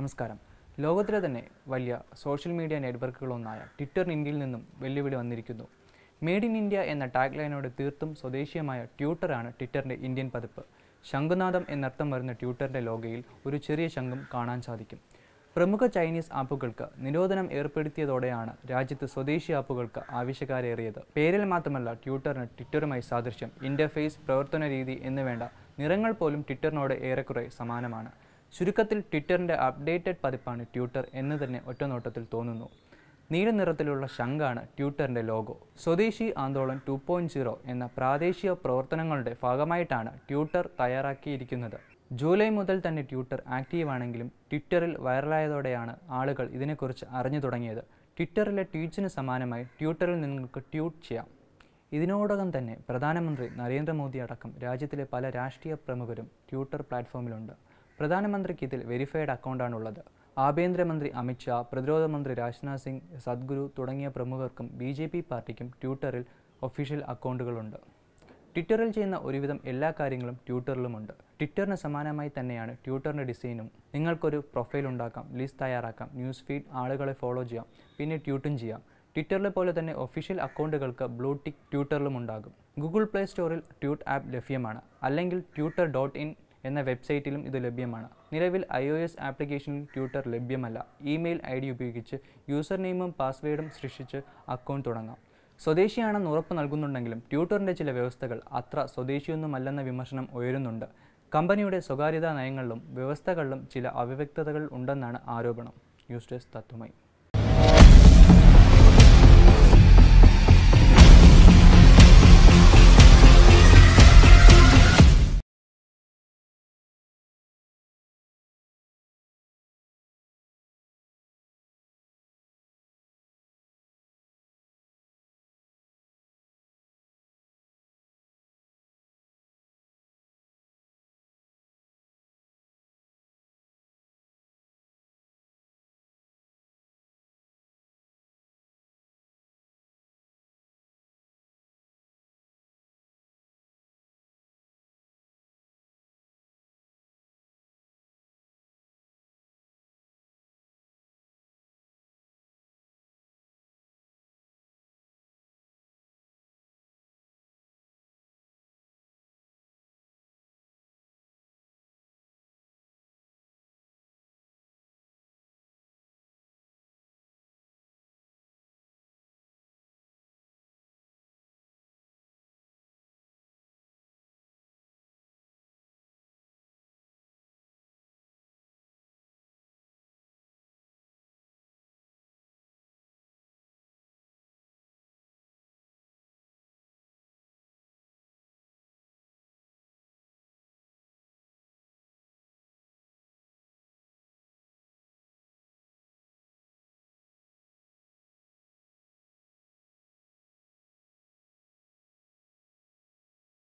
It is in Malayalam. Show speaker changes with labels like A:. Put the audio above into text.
A: നമസ്കാരം ലോകത്തിലെ തന്നെ വലിയ സോഷ്യൽ മീഡിയ നെറ്റ്വർക്കുകളൊന്നായ ട്വിറ്ററിന് ഇന്ത്യയിൽ നിന്നും വെല്ലുവിളി വന്നിരിക്കുന്നു മെയ്ഡ് ഇൻ ഇന്ത്യ എന്ന ടാഗ് ലൈനോട് തീർത്തും സ്വദേശീയമായ ട്യൂട്ടറാണ് ട്വിറ്ററിൻ്റെ ഇന്ത്യൻ പതിപ്പ് ശംഖുനാഥം എന്നർത്ഥം വരുന്ന ട്യൂട്ടറിൻ്റെ ലോഗയിൽ ഒരു ചെറിയ ശംഖും കാണാൻ സാധിക്കും പ്രമുഖ ചൈനീസ് ആപ്പുകൾക്ക് നിരോധനം ഏർപ്പെടുത്തിയതോടെയാണ് രാജ്യത്ത് സ്വദേശി ആപ്പുകൾക്ക് ആവശ്യക്കാരേറിയത് പേരിൽ മാത്രമല്ല ട്യൂട്ടറിന് ട്വിറ്ററുമായി സാദൃശ്യം ഇൻ്റർഫേസ് പ്രവർത്തന രീതി എന്നുവേണ്ട നിറങ്ങൾ പോലും ട്വിറ്ററിനോട് ഏറെക്കുറെ സമാനമാണ് ചുരുക്കത്തിൽ ട്വിറ്ററിൻ്റെ അപ്ഡേറ്റഡ് പതിപ്പാണ് ട്യൂട്ടർ എന്ന് തന്നെ ഒറ്റനോട്ടത്തിൽ തോന്നുന്നു നീല നിറത്തിലുള്ള ശംഖാണ് ട്യൂട്ടറിൻ്റെ ലോഗോ സ്വദേശി ആന്തോളൻ ടു പോയിൻറ്റ് സീറോ എന്ന പ്രാദേശിക പ്രവർത്തനങ്ങളുടെ ഭാഗമായിട്ടാണ് ട്യൂട്ടർ തയ്യാറാക്കിയിരിക്കുന്നത് ജൂലൈ മുതൽ തന്നെ ട്യൂട്ടർ ആണെങ്കിലും ട്വിറ്ററിൽ വൈറലായതോടെയാണ് ആളുകൾ ഇതിനെക്കുറിച്ച് അറിഞ്ഞു തുടങ്ങിയത് ട്വിറ്ററിലെ ട്വീറ്റ്സിന് സമാനമായി ട്യൂട്ടറിൽ നിങ്ങൾക്ക് ട്വീറ്റ് ചെയ്യാം ഇതിനോടകം തന്നെ പ്രധാനമന്ത്രി നരേന്ദ്രമോദി അടക്കം രാജ്യത്തിലെ പല രാഷ്ട്രീയ പ്രമുഖരും ട്യൂട്ടർ പ്ലാറ്റ്ഫോമിലുണ്ട് പ്രധാനമന്ത്രിക്ക് ഇതിൽ വെരിഫൈഡ് അക്കൗണ്ടാണ് ഉള്ളത് ആഭ്യന്തരമന്ത്രി അമിത്ഷാ പ്രതിരോധ മന്ത്രി രാജ്നാഥ് സിംഗ് സദ്ഗുരു തുടങ്ങിയ പ്രമുഖർക്കും ബി ജെ പി പാർട്ടിക്കും ട്വിറ്ററിൽ ഒഫീഷ്യൽ അക്കൗണ്ടുകളുണ്ട് ട്വിറ്ററിൽ ചെയ്യുന്ന ഒരുവിധം എല്ലാ കാര്യങ്ങളും ട്വിറ്ററിലുമുണ്ട് ട്വിറ്ററിന് സമാനമായി തന്നെയാണ് ട്വിറ്ററിൻ്റെ ഡിസൈനും നിങ്ങൾക്കൊരു പ്രൊഫൈൽ ഉണ്ടാക്കാം ലിസ്റ്റ് തയ്യാറാക്കാം ന്യൂസ് ഫീഡ് ആളുകളെ ഫോളോ ചെയ്യാം പിന്നെ ട്വീറ്റും ചെയ്യാം ട്വിറ്ററിലെ പോലെ തന്നെ ഒഫീഷ്യൽ അക്കൗണ്ടുകൾക്ക് ബ്ലൂ ടിക്ക് ട്വിറ്ററിലും ഉണ്ടാകും ഗൂഗിൾ പ്ലേ സ്റ്റോറിൽ ട്വീറ്റ് ആപ്പ് ലഭ്യമാണ് അല്ലെങ്കിൽ ട്വിറ്റർ ഡോട്ട് ഇൻ എന്ന വെബ്സൈറ്റിലും ഇത് ലഭ്യമാണ് നിലവിൽ ഐ ഒ എസ് ആപ്ലിക്കേഷനിൽ ട്യൂട്ടർ ലഭ്യമല്ല ഇമെയിൽ ഐ ഡി ഉപയോഗിച്ച് യൂസർ നെയിമും പാസ്വേഡും സൃഷ്ടിച്ച് അക്കൗണ്ട് തുടങ്ങാം സ്വദേശിയാണെന്ന് ഉറപ്പ് നൽകുന്നുണ്ടെങ്കിലും ട്യൂട്ടറിൻ്റെ ചില വ്യവസ്ഥകൾ അത്ര സ്വദേശിയൊന്നുമല്ലെന്ന വിമർശനം ഉയരുന്നുണ്ട് കമ്പനിയുടെ സ്വകാര്യതാ നയങ്ങളിലും വ്യവസ്ഥകളിലും ചില അവ്യക്തതകൾ ഉണ്ടെന്നാണ് ആരോപണം ന്യൂസ് ഡെസ്ക് തത്വമായി